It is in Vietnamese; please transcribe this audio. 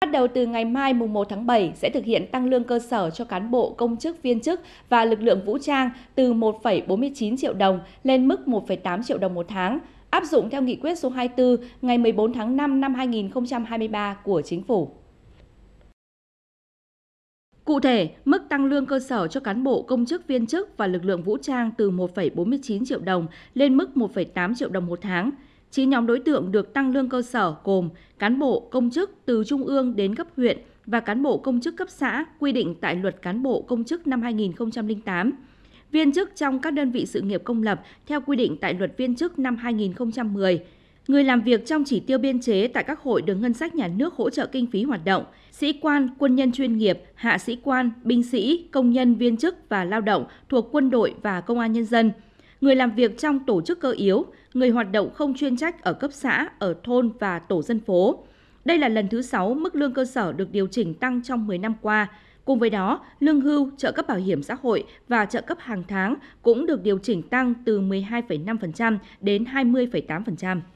Bắt đầu từ ngày mai mùng 1 tháng 7 sẽ thực hiện tăng lương cơ sở cho cán bộ, công chức, viên chức và lực lượng vũ trang từ 1,49 triệu đồng lên mức 1,8 triệu đồng một tháng, áp dụng theo nghị quyết số 24 ngày 14 tháng 5 năm 2023 của Chính phủ. Cụ thể, mức tăng lương cơ sở cho cán bộ, công chức, viên chức và lực lượng vũ trang từ 1,49 triệu đồng lên mức 1,8 triệu đồng một tháng – 9 nhóm đối tượng được tăng lương cơ sở gồm cán bộ, công chức từ trung ương đến cấp huyện và cán bộ công chức cấp xã quy định tại luật cán bộ công chức năm 2008, viên chức trong các đơn vị sự nghiệp công lập theo quy định tại luật viên chức năm 2010, người làm việc trong chỉ tiêu biên chế tại các hội được ngân sách nhà nước hỗ trợ kinh phí hoạt động, sĩ quan, quân nhân chuyên nghiệp, hạ sĩ quan, binh sĩ, công nhân viên chức và lao động thuộc quân đội và công an nhân dân – người làm việc trong tổ chức cơ yếu, người hoạt động không chuyên trách ở cấp xã, ở thôn và tổ dân phố. Đây là lần thứ 6 mức lương cơ sở được điều chỉnh tăng trong 10 năm qua. Cùng với đó, lương hưu, trợ cấp bảo hiểm xã hội và trợ cấp hàng tháng cũng được điều chỉnh tăng từ 12,5% đến 20,8%.